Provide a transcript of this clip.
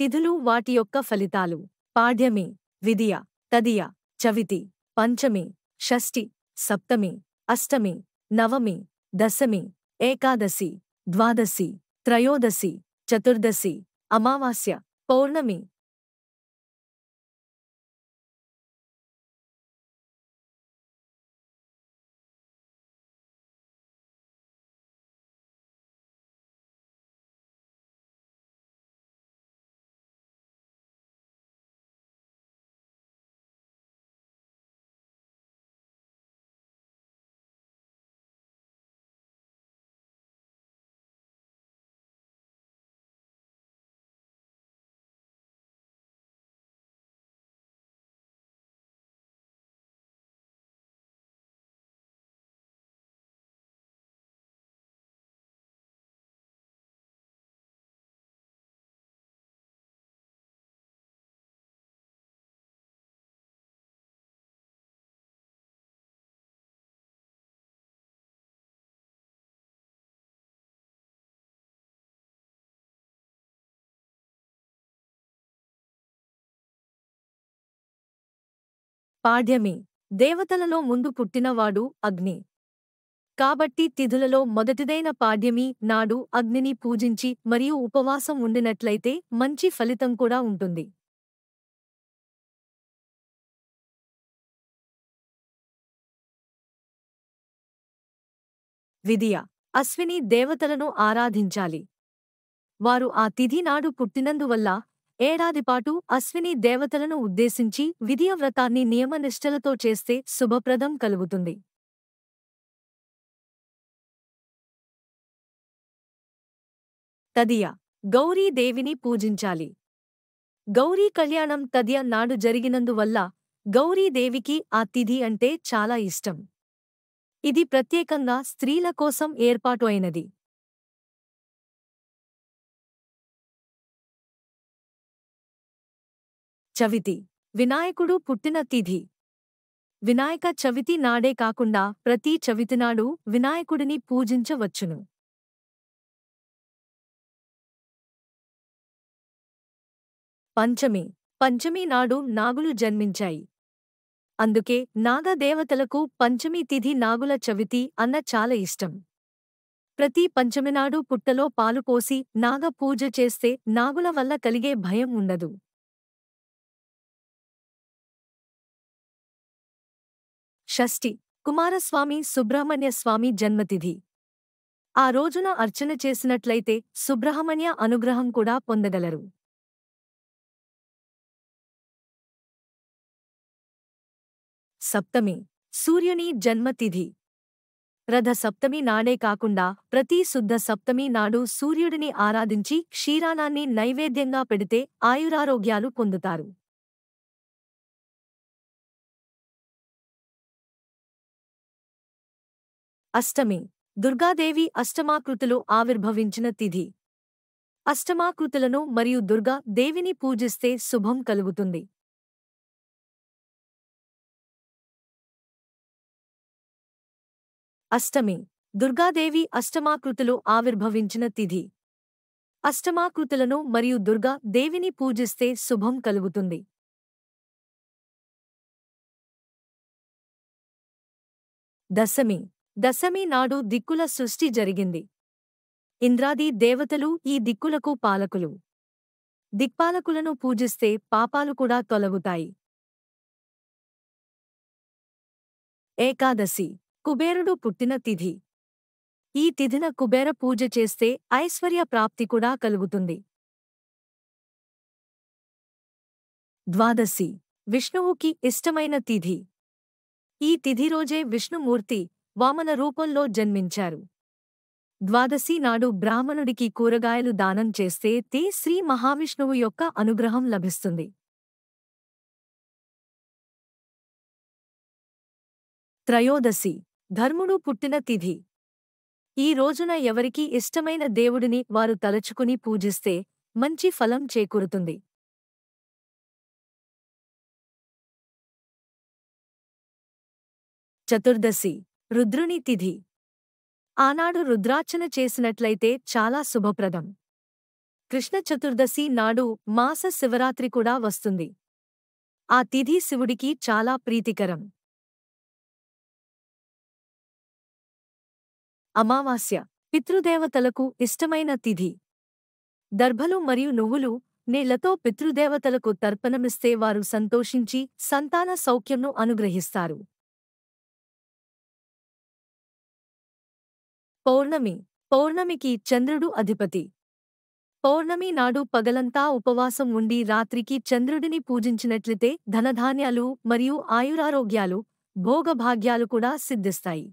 తిథులు వాటి యొక్క ఫలితాలు పాడ్యమి విదియ తదియ చవితి పంచమి షష్ఠి సప్తమి అష్టమి నవమి దశమి ఏకాదశి ద్వాదశి త్రయోదశి చతుర్దశి అమావాస్య పౌర్ణమి పాడ్యమి దేవతలలో ముందు పుట్టినవాడు అగ్ని కాబట్టి తిథులలో మొదటిదైన పాడ్యమి నాడు అగ్నిని పూజించి మరియు ఉపవాసం ఉండినట్లయితే మంచి ఫలితం కూడా ఉంటుంది విధియ అశ్విని దేవతలను ఆరాధించాలి వారు ఆ తిథి నాడు పుట్టినందువల్ల ఏడాదిపాటు అశ్విని దేవతలను ఉద్దేశించి విధియవ్రతాన్ని నియమనిష్టలతో చేస్తే శుభప్రదం కలుగుతుంది తదియ గౌరీదేవిని పూజించాలి గౌరీ కళ్యాణం తదియ నాడు జరిగినందువల్ల గౌరీదేవికి ఆ తిథి అంటే చాలా ఇష్టం ఇది ప్రత్యేకంగా స్త్రీల కోసం ఏర్పాటు అయినది చవితి వినాయకుడు పుట్టిన తిథి వినాయక చవితి నాడే కాకుండా ప్రతి చవితినాడు వినాయకుడిని పూజించవచ్చును పంచమి పంచమి నాడు నాగులు జన్మించాయి అందుకే నాగదేవతలకు పంచమి తిథి నాగుల చవితి అన్న చాలా ఇష్టం ప్రతి పంచమినాడు పుట్టలో పాలు పోసి నాగ పూజ చేస్తే నాగుల వల్ల కలిగే భయం ఉండదు షష్ఠి కుమారస్వామి సుబ్రహ్మణ్య స్వామి జన్మతిథి ఆ రోజున అర్చన చేసినట్లయితే సుబ్రహ్మణ్య అనుగ్రహం కూడా పొందగలరు సప్తమి సూర్యుని జన్మతిథి రథ సప్తమి నాడే కాకుండా ప్రతి శుద్ధ సప్తమి నాడు సూర్యుడిని ఆరాధించి క్షీరానాన్ని నైవేద్యంగా పెడితే ఆయురారోగ్యాలు పొందుతారు అష్టమి దుర్గాదేవి అష్టమాకృతులు ఆవిర్భవించిన తిథి అష్టమాకృతులను మరియు దుర్గా దేవిని పూజిస్తే శుభం కలుగుతుంది అష్టమి దుర్గాదేవి అష్టమాకృతులు ఆవిర్భవించిన తిథి అష్టమాకృతులను మరియు దుర్గా దేవిని పూజిస్తే శుభం కలుగుతుంది దశమి దశమి నాడు దిక్కుల సృష్టి జరిగింది ఇంద్రాది దేవతలు ఈ దిక్కులకు పాలకులు దిక్పాలకులను పూజిస్తే పాపాలు కూడా తొలగుతాయి ఏకాదశి కుబేరుడు పుట్టిన తిథి ఈ తిథిన కుబేర పూజ చేస్తే ఐశ్వర్య ప్రాప్తి కూడా కలుగుతుంది ద్వాదశి విష్ణువుకి ఇష్టమైన తిథి ఈ తిథి రోజే విష్ణుమూర్తి వామన రూపంలో జన్మించారు ద్వాదశి నాడు బ్రాహ్మణుడికి కూరగాయలు దానం చేస్తే తే శ్రీ మహావిష్ణువు యొక్క అనుగ్రహం లభిస్తుంది త్రయోదశి ధర్ముడు పుట్టిన తిథి ఈ రోజున ఎవరికి ఇష్టమైన దేవుడిని వారు తలచుకుని పూజిస్తే మంచి ఫలం చేకూరుతుంది చతుర్దశి రుద్రుని తిథి ఆనాడు రుద్రార్చన చేసినట్లయితే చాలా శుభప్రదం కృష్ణ చతుర్దశి నాడు మాస శివరాత్రి కూడా వస్తుంది ఆ తిథి శివుడికి చాలా ప్రీతికరం అమావాస్య పితృదేవతలకు ఇష్టమైన తిథి దర్భలు మరియు నువ్వులు నేలతో పితృదేవతలకు తర్పణమిస్తే వారు సంతోషించి సంతాన సౌఖ్యంను అనుగ్రహిస్తారు పౌర్ణమి పౌర్ణమికి చంద్రుడు అధిపతి పౌర్ణమి నాడు పగలంతా ఉపవాసం ఉండి రాత్రికి చంద్రుడిని పూజించినట్లయితే ధనధాన్యాలు మరియు ఆయురారోగ్యాలు భోగభాగ్యాలు కూడా సిద్ధిస్తాయి